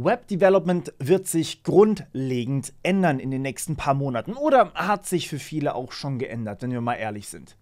Web Development wird sich grundlegend ändern in den nächsten paar Monaten oder hat sich für viele auch schon geändert, wenn wir mal ehrlich sind.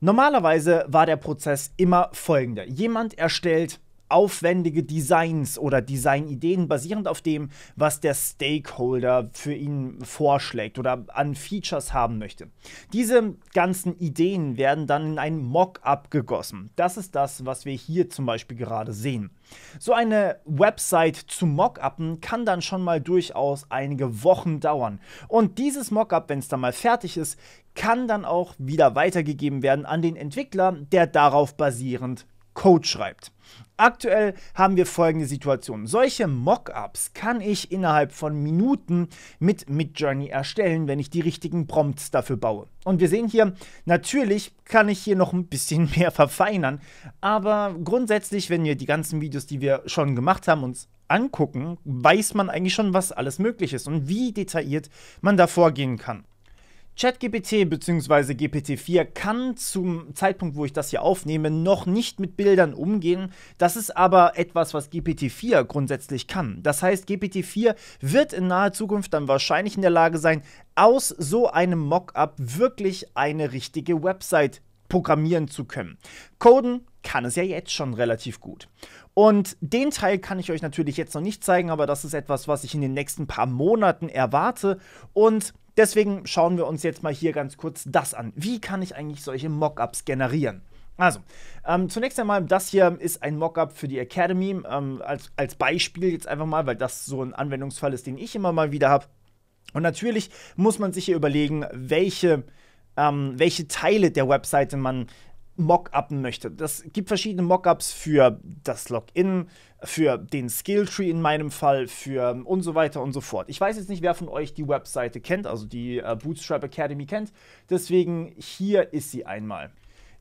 Normalerweise war der Prozess immer folgender. Jemand erstellt aufwendige Designs oder Designideen basierend auf dem, was der Stakeholder für ihn vorschlägt oder an Features haben möchte. Diese ganzen Ideen werden dann in ein Mockup gegossen. Das ist das, was wir hier zum Beispiel gerade sehen. So eine Website zu Mockuppen kann dann schon mal durchaus einige Wochen dauern. Und dieses Mockup, wenn es dann mal fertig ist, kann dann auch wieder weitergegeben werden an den Entwickler, der darauf basierend Code schreibt. Aktuell haben wir folgende Situation. Solche Mockups kann ich innerhalb von Minuten mit Midjourney erstellen, wenn ich die richtigen Prompts dafür baue. Und wir sehen hier, natürlich kann ich hier noch ein bisschen mehr verfeinern, aber grundsätzlich, wenn wir die ganzen Videos, die wir schon gemacht haben, uns angucken, weiß man eigentlich schon, was alles möglich ist und wie detailliert man da vorgehen kann. ChatGPT bzw. GPT-4 kann zum Zeitpunkt, wo ich das hier aufnehme, noch nicht mit Bildern umgehen. Das ist aber etwas, was GPT-4 grundsätzlich kann. Das heißt, GPT-4 wird in naher Zukunft dann wahrscheinlich in der Lage sein, aus so einem Mockup wirklich eine richtige Website programmieren zu können. Coden kann es ja jetzt schon relativ gut. Und den Teil kann ich euch natürlich jetzt noch nicht zeigen, aber das ist etwas, was ich in den nächsten paar Monaten erwarte. Und deswegen schauen wir uns jetzt mal hier ganz kurz das an. Wie kann ich eigentlich solche Mockups generieren? Also, ähm, zunächst einmal, das hier ist ein Mockup für die Academy, ähm, als, als Beispiel jetzt einfach mal, weil das so ein Anwendungsfall ist, den ich immer mal wieder habe. Und natürlich muss man sich hier überlegen, welche, ähm, welche Teile der Webseite man mockuppen möchte. Das gibt verschiedene Mockups für das Login, für den Skilltree in meinem Fall, für ähm, und so weiter und so fort. Ich weiß jetzt nicht, wer von euch die Webseite kennt, also die äh, Bootstrap Academy kennt. Deswegen hier ist sie einmal.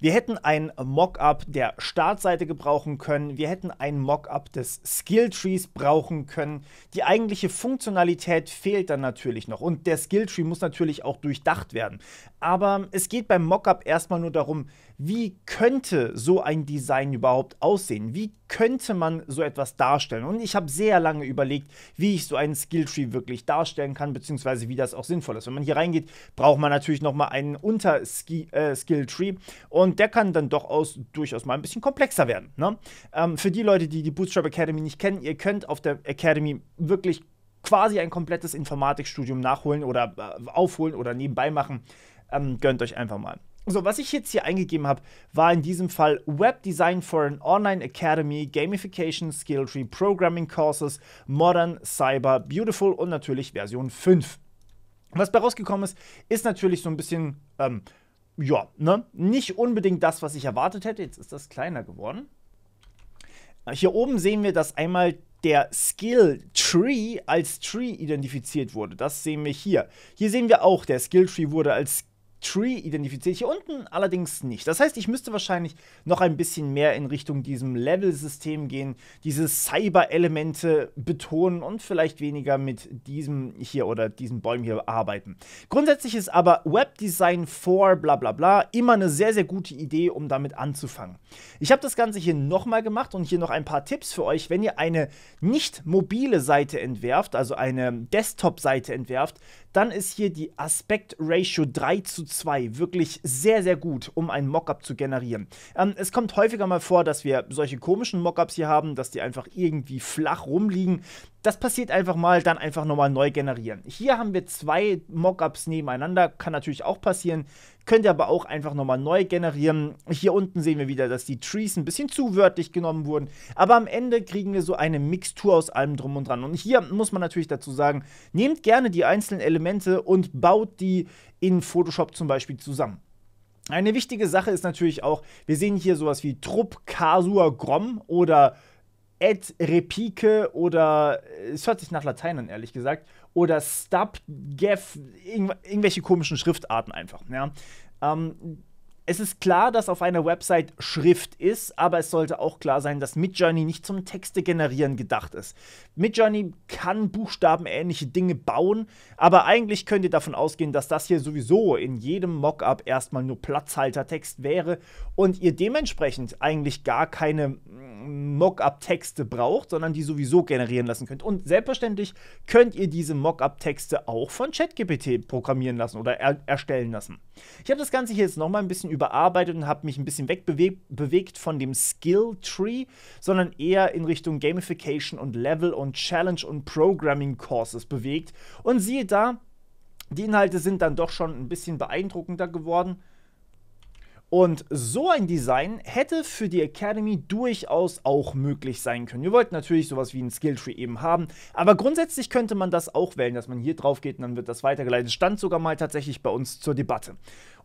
Wir hätten ein Mockup der Startseite gebrauchen können, wir hätten ein Mockup des Skilltrees brauchen können. Die eigentliche Funktionalität fehlt dann natürlich noch und der Skilltree muss natürlich auch durchdacht werden. Aber es geht beim Mockup erstmal nur darum, wie könnte so ein Design überhaupt aussehen? Wie könnte man so etwas darstellen? Und ich habe sehr lange überlegt, wie ich so einen Skilltree wirklich darstellen kann, beziehungsweise wie das auch sinnvoll ist. Wenn man hier reingeht, braucht man natürlich nochmal einen Unter-Skilltree äh, und und der kann dann doch aus, durchaus mal ein bisschen komplexer werden. Ne? Ähm, für die Leute, die die Bootstrap Academy nicht kennen, ihr könnt auf der Academy wirklich quasi ein komplettes Informatikstudium nachholen oder äh, aufholen oder nebenbei machen. Ähm, gönnt euch einfach mal. So, was ich jetzt hier eingegeben habe, war in diesem Fall Web Design for an Online Academy, Gamification, Skill Tree, Programming Courses, Modern, Cyber, Beautiful und natürlich Version 5. Was bei rausgekommen ist, ist natürlich so ein bisschen ähm, ja, ne? Nicht unbedingt das, was ich erwartet hätte. Jetzt ist das kleiner geworden. Hier oben sehen wir, dass einmal der Skill Tree als Tree identifiziert wurde. Das sehen wir hier. Hier sehen wir auch, der Skill Tree wurde als Tree identifiziert. Hier unten allerdings nicht. Das heißt, ich müsste wahrscheinlich noch ein bisschen mehr in Richtung diesem Level-System gehen, diese Cyber-Elemente betonen und vielleicht weniger mit diesem hier oder diesen Bäumen hier arbeiten. Grundsätzlich ist aber Webdesign for bla bla bla immer eine sehr, sehr gute Idee, um damit anzufangen. Ich habe das Ganze hier nochmal gemacht und hier noch ein paar Tipps für euch. Wenn ihr eine nicht mobile Seite entwerft, also eine Desktop-Seite entwerft, dann ist hier die Aspect-Ratio 3 zu 2 wirklich sehr, sehr gut, um ein Mockup zu generieren. Ähm, es kommt häufiger mal vor, dass wir solche komischen Mockups hier haben, dass die einfach irgendwie flach rumliegen das passiert einfach mal, dann einfach nochmal neu generieren. Hier haben wir zwei Mockups nebeneinander, kann natürlich auch passieren, könnt ihr aber auch einfach nochmal neu generieren. Hier unten sehen wir wieder, dass die Trees ein bisschen zu wörtlich genommen wurden, aber am Ende kriegen wir so eine Mixtur aus allem drum und dran. Und hier muss man natürlich dazu sagen, nehmt gerne die einzelnen Elemente und baut die in Photoshop zum Beispiel zusammen. Eine wichtige Sache ist natürlich auch, wir sehen hier sowas wie Trupp, Kasur, Grom oder Ed Repike oder äh, es hört sich nach Latein an, ehrlich gesagt, oder Stub, Gef, irgendw irgendwelche komischen Schriftarten einfach. Ja? Ähm, es ist klar, dass auf einer Website Schrift ist, aber es sollte auch klar sein, dass Midjourney nicht zum Texte generieren gedacht ist. Midjourney kann buchstabenähnliche Dinge bauen, aber eigentlich könnt ihr davon ausgehen, dass das hier sowieso in jedem Mockup erstmal nur Platzhaltertext wäre und ihr dementsprechend eigentlich gar keine Mockup-Texte braucht, sondern die sowieso generieren lassen könnt. Und selbstverständlich könnt ihr diese Mockup-Texte auch von ChatGPT programmieren lassen oder er erstellen lassen. Ich habe das Ganze hier jetzt nochmal ein bisschen überarbeitet und habe mich ein bisschen wegbewegt von dem Skill-Tree, sondern eher in Richtung Gamification und Level und Challenge und Programming-Courses bewegt. Und siehe da, die Inhalte sind dann doch schon ein bisschen beeindruckender geworden. Und so ein Design hätte für die Academy durchaus auch möglich sein können. Wir wollten natürlich sowas wie ein Skilltree eben haben, aber grundsätzlich könnte man das auch wählen, dass man hier drauf geht und dann wird das weitergeleitet. Stand sogar mal tatsächlich bei uns zur Debatte.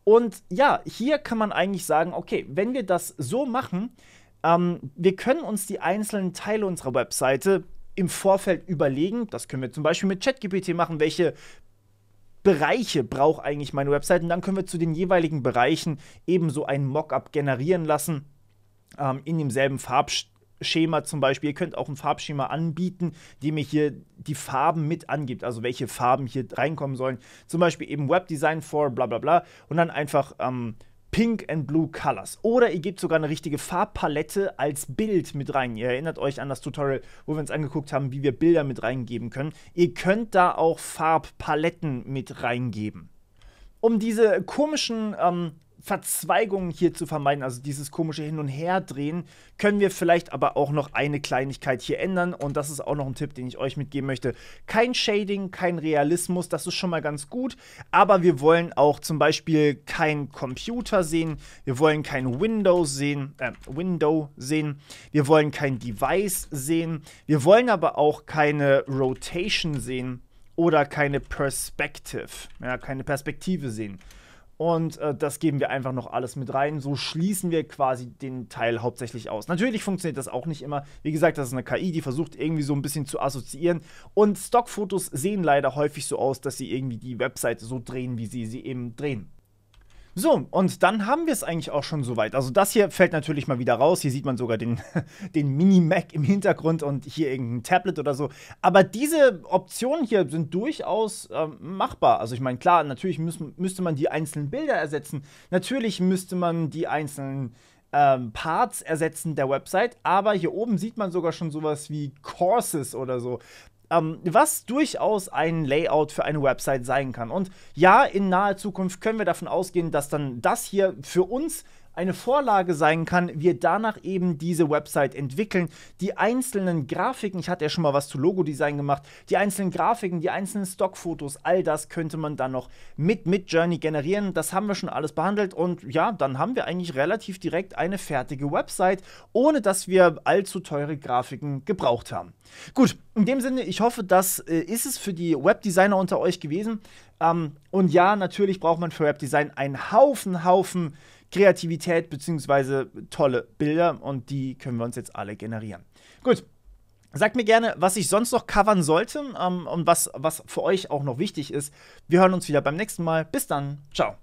Und ja, hier kann man eigentlich sagen, okay, wenn wir das so machen, ähm, wir können uns die einzelnen Teile unserer Webseite im Vorfeld überlegen. Das können wir zum Beispiel mit ChatGPT machen, welche Bereiche braucht eigentlich meine Website und dann können wir zu den jeweiligen Bereichen ebenso einen Mockup generieren lassen ähm, in demselben Farbschema zum Beispiel. Ihr könnt auch ein Farbschema anbieten, dem mir hier die Farben mit angibt, also welche Farben hier reinkommen sollen. Zum Beispiel eben Webdesign for bla bla bla und dann einfach ähm, Pink and Blue Colors. Oder ihr gebt sogar eine richtige Farbpalette als Bild mit rein. Ihr erinnert euch an das Tutorial, wo wir uns angeguckt haben, wie wir Bilder mit reingeben können. Ihr könnt da auch Farbpaletten mit reingeben. Um diese komischen ähm, Verzweigungen hier zu vermeiden, also dieses komische Hin- und Herdrehen, können wir vielleicht aber auch noch eine Kleinigkeit hier ändern. Und das ist auch noch ein Tipp, den ich euch mitgeben möchte. Kein Shading, kein Realismus, das ist schon mal ganz gut. Aber wir wollen auch zum Beispiel kein Computer sehen. Wir wollen kein Windows sehen, äh, Window sehen. Wir wollen kein Device sehen. Wir wollen aber auch keine Rotation sehen oder keine Perspective, ja, keine Perspektive sehen. Und äh, das geben wir einfach noch alles mit rein. So schließen wir quasi den Teil hauptsächlich aus. Natürlich funktioniert das auch nicht immer. Wie gesagt, das ist eine KI, die versucht irgendwie so ein bisschen zu assoziieren. Und Stockfotos sehen leider häufig so aus, dass sie irgendwie die Webseite so drehen, wie sie sie eben drehen. So, und dann haben wir es eigentlich auch schon soweit. Also das hier fällt natürlich mal wieder raus. Hier sieht man sogar den, den Mini-Mac im Hintergrund und hier irgendein Tablet oder so. Aber diese Optionen hier sind durchaus äh, machbar. Also ich meine, klar, natürlich müssen, müsste man die einzelnen Bilder ersetzen. Natürlich müsste man die einzelnen ähm, Parts ersetzen der Website, aber hier oben sieht man sogar schon sowas wie Courses oder so ähm, was durchaus ein Layout für eine Website sein kann. Und ja, in naher Zukunft können wir davon ausgehen, dass dann das hier für uns eine Vorlage sein kann, wir danach eben diese Website entwickeln. Die einzelnen Grafiken, ich hatte ja schon mal was zu Logo-Design gemacht, die einzelnen Grafiken, die einzelnen Stockfotos, all das könnte man dann noch mit Midjourney generieren. Das haben wir schon alles behandelt und ja, dann haben wir eigentlich relativ direkt eine fertige Website, ohne dass wir allzu teure Grafiken gebraucht haben. Gut, in dem Sinne, ich hoffe, das äh, ist es für die Webdesigner unter euch gewesen. Ähm, und ja, natürlich braucht man für Webdesign einen Haufen, Haufen Kreativität bzw. tolle Bilder und die können wir uns jetzt alle generieren. Gut, Sagt mir gerne, was ich sonst noch covern sollte ähm, und was, was für euch auch noch wichtig ist. Wir hören uns wieder beim nächsten Mal. Bis dann. Ciao.